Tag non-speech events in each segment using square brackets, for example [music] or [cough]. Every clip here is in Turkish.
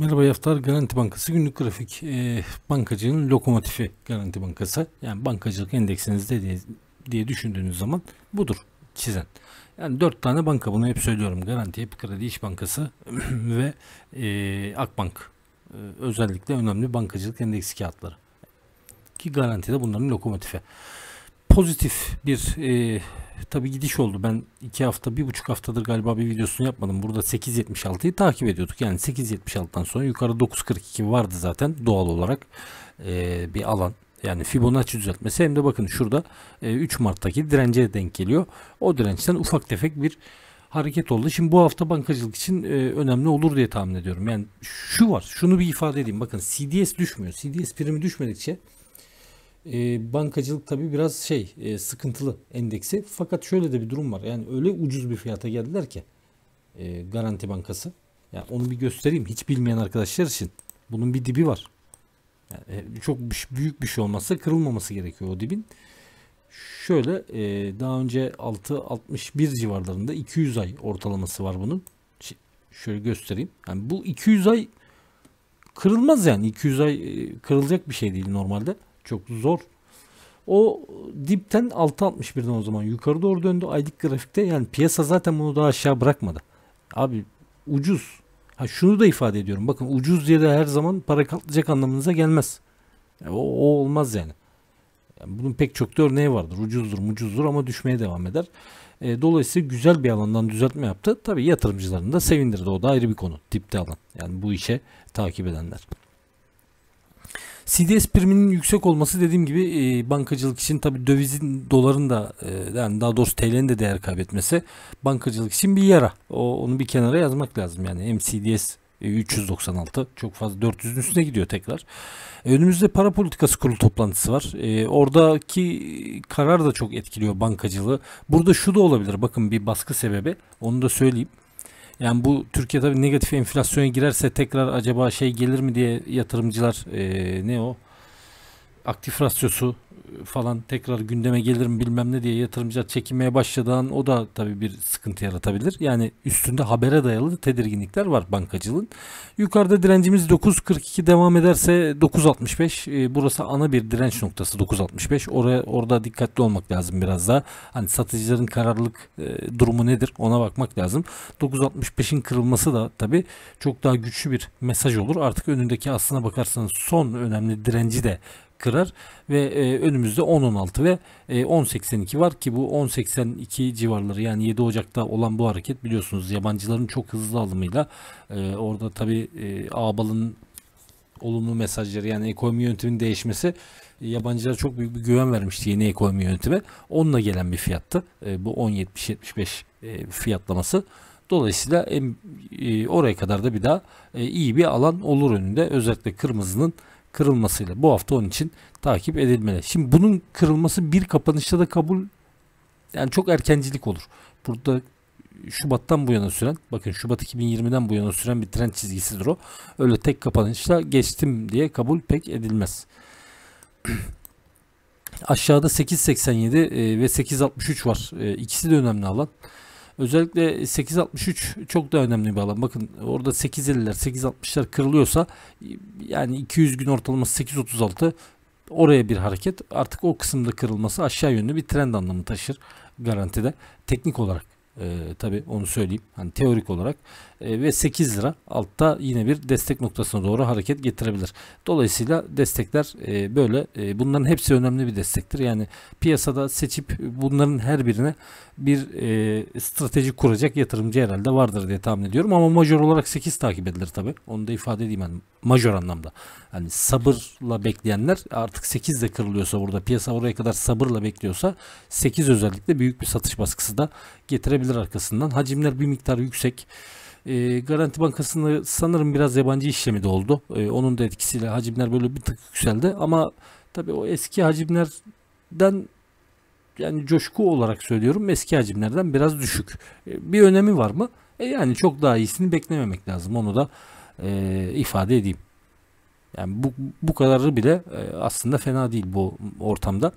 Merhaba Yaftar Garanti Bankası günlük grafik e, bankacının lokomotifi Garanti Bankası. Yani bankacılık endeksinizde diye, diye düşündüğünüz zaman budur çizen. Yani dört tane banka bunu hep söylüyorum. Garanti, Yapı Kredi, İş Bankası [clears throat] ve e, Akbank. E, özellikle önemli bankacılık endeksi kağıtları. Ki garanti de bunların lokomotifi. Pozitif bir e, tabi gidiş oldu. Ben 2 hafta, 1,5 haftadır galiba bir videosunu yapmadım. Burada 8.76'yı takip ediyorduk. Yani 8.76'dan sonra yukarı 9.42 vardı zaten doğal olarak e, bir alan. Yani Fibonacci düzeltmesi hem de bakın şurada e, 3 Mart'taki dirence denk geliyor. O dirençten ufak tefek bir hareket oldu. Şimdi bu hafta bankacılık için e, önemli olur diye tahmin ediyorum. Yani şu var, şunu bir ifade edeyim. Bakın CDS düşmüyor. CDS primi düşmedikçe e, bankacılık tabi biraz şey e, sıkıntılı endeksi. Fakat şöyle de bir durum var. Yani öyle ucuz bir fiyata geldiler ki e, Garanti Bankası. Yani onu bir göstereyim hiç bilmeyen arkadaşlar için. Bunun bir dibi var. Yani e, çok büyük bir şey olmazsa kırılmaması gerekiyor o dibin. Şöyle e, daha önce 6.61 civarlarında 200 ay ortalaması var bunun. Ş şöyle göstereyim. Yani bu 200 ay kırılmaz yani. 200 ay e, kırılacak bir şey değil normalde çok zor. O dipten birden o zaman yukarı doğru döndü aylık grafikte. Yani piyasa zaten bunu daha aşağı bırakmadı. Abi ucuz. Ha şunu da ifade ediyorum. Bakın ucuz diye de her zaman para katlayacak anlamınıza gelmez. o, o olmaz yani. yani. Bunun pek çok da örneği vardır. Ucuzdur mucuzdur ama düşmeye devam eder. E, dolayısıyla güzel bir alandan düzeltme yaptı. Tabii yatırımcılarını da sevindirdi. O da ayrı bir konu. Dipte alan. Yani bu işe takip edenler. CDS priminin yüksek olması dediğim gibi e, bankacılık için tabi dövizin doların da e, yani daha doğrusu TL'nin de değer kaybetmesi bankacılık için bir yara. O, onu bir kenara yazmak lazım yani MCDS 396 e, çok fazla 400'ün üstüne gidiyor tekrar. E, önümüzde para politikası kurulu toplantısı var. E, oradaki karar da çok etkiliyor bankacılığı. Burada şu da olabilir bakın bir baskı sebebi onu da söyleyeyim. Yani bu Türkiye tabii negatif enflasyona girerse tekrar acaba şey gelir mi diye yatırımcılar e, ne o aktif rasyosu falan tekrar gündeme gelir mi bilmem ne diye yatırımcılar çekinmeye an o da tabii bir sıkıntı yaratabilir. Yani üstünde habere dayalı tedirginlikler var bankacılığın. Yukarıda direncimiz 9.42 devam ederse 9.65 e, burası ana bir direnç noktası 9.65. Oraya orada dikkatli olmak lazım biraz daha. Hani satıcıların kararlılık e, durumu nedir ona bakmak lazım. 9.65'in kırılması da tabii çok daha güçlü bir mesaj olur. Artık önündeki aslına bakarsanız son önemli direnci de kırar ve e, önümüzde 10.16 ve e, 10.82 var ki bu 10.82 civarları yani 7 Ocak'ta olan bu hareket biliyorsunuz yabancıların çok hızlı alımıyla e, orada tabi e, Ağbal'ın olumlu mesajları yani ekonomi yönteminin değişmesi e, yabancılara çok büyük bir güven vermişti yeni ekonomi yönetimi. Onunla gelen bir fiyattı. E, bu 10.70-75 e, fiyatlaması. Dolayısıyla e, oraya kadar da bir daha e, iyi bir alan olur önünde. Özellikle kırmızının kırılmasıyla bu hafta onun için takip edilmeli. Şimdi bunun kırılması bir kapanışta da kabul yani çok erkencilik olur. Burada Şubat'tan bu yana süren bakın Şubat 2020'den bu yana süren bir trend çizgisidir o. Öyle tek kapanışla geçtim diye kabul pek edilmez. [clears throat] Aşağıda 8.87 e, ve 8.63 var. E, ikisi de önemli alan. Özellikle 863 çok da önemli bir alan. Bakın orada 850'ler 860'lar kırılıyorsa yani 200 gün ortalaması 836 oraya bir hareket artık o kısımda kırılması aşağı yönlü bir trend anlamı taşır garantide teknik olarak. E, tabii onu söyleyeyim. Hani teorik olarak e, ve 8 lira altta yine bir destek noktasına doğru hareket getirebilir. Dolayısıyla destekler e, böyle. E, bunların hepsi önemli bir destektir. Yani piyasada seçip bunların her birine bir e, strateji kuracak yatırımcı herhalde vardır diye tahmin ediyorum. Ama major olarak 8 takip edilir tabii. Onu da ifade edeyim yani major anlamda. Hani sabırla bekleyenler artık 8 de kırılıyorsa burada piyasa oraya kadar sabırla bekliyorsa 8 özellikle büyük bir satış baskısı da getirebilir gelebilir arkasından. Hacimler bir miktar yüksek. E, Garanti Bankası'nı sanırım biraz yabancı işlemi de oldu. E, onun da etkisiyle hacimler böyle bir tık yükseldi. Ama tabii o eski hacimlerden yani coşku olarak söylüyorum eski hacimlerden biraz düşük. E, bir önemi var mı? E, yani çok daha iyisini beklememek lazım. Onu da e, ifade edeyim. Yani bu, bu kadarı bile e, aslında fena değil bu ortamda.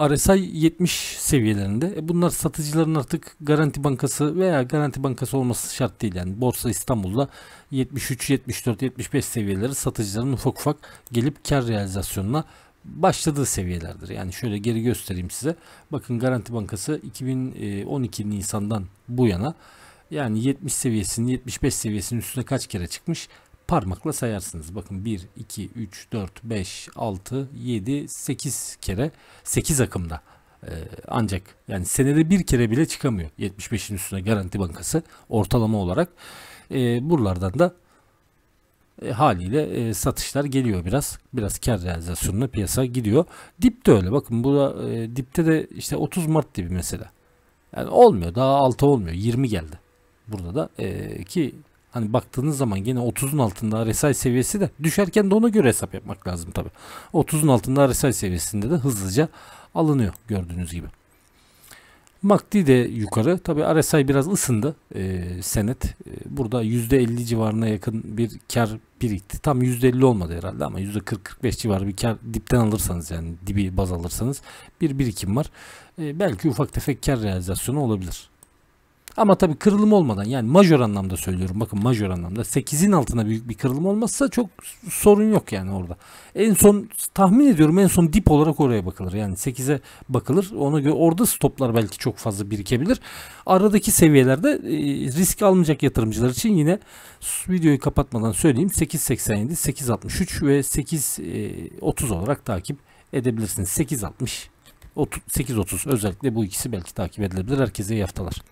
RSI 70 seviyelerinde. E bunlar satıcıların artık Garanti Bankası veya Garanti Bankası olması şart değil. Yani Borsa İstanbul'da 73, 74, 75 seviyeleri satıcıların ufak ufak gelip kar realizasyonuna başladığı seviyelerdir. Yani şöyle geri göstereyim size. Bakın Garanti Bankası 2012 e, Nisan'dan bu yana yani 70 seviyesinin 75 seviyesinin üstüne kaç kere çıkmış? parmakla sayarsınız. Bakın 1, 2, 3, 4, 5, 6, 7, 8 kere 8 akımda. Ee, ancak yani senede bir kere bile çıkamıyor 75'in üstüne Garanti Bankası ortalama olarak. Ee, buralardan da e, haliyle e, satışlar geliyor biraz. Biraz kar realizasyonuna piyasa gidiyor. Dip de öyle. Bakın burada e, dipte de işte 30 Mart gibi mesela. Yani olmuyor. Daha altı olmuyor. 20 geldi. Burada da e, ki Hani baktığınız zaman yine 30'un altında RSI seviyesi de düşerken de ona göre hesap yapmak lazım tabi. 30'un altında RSI seviyesinde de hızlıca alınıyor gördüğünüz gibi. MACD de yukarı. Tabi RSI biraz ısındı e, senet. E, burada %50 civarına yakın bir kar birikti. Tam %50 olmadı herhalde ama %40-45 civarı bir kar dipten alırsanız yani dibi baz alırsanız bir birikim var. E, belki ufak tefek kar realizasyonu olabilir. Ama tabii kırılım olmadan yani majör anlamda söylüyorum. Bakın majör anlamda 8'in altına büyük bir kırılım olmazsa çok sorun yok yani orada. En son tahmin ediyorum en son dip olarak oraya bakılır. Yani 8'e bakılır. Ona göre orada stoplar belki çok fazla birikebilir. Aradaki seviyelerde e, risk almayacak yatırımcılar için yine videoyu kapatmadan söyleyeyim 8.87, 8.63 ve 8.30 e, olarak takip edebilirsiniz. 8.60 8.30 özellikle bu ikisi belki takip edilebilir. Herkese iyi haftalar.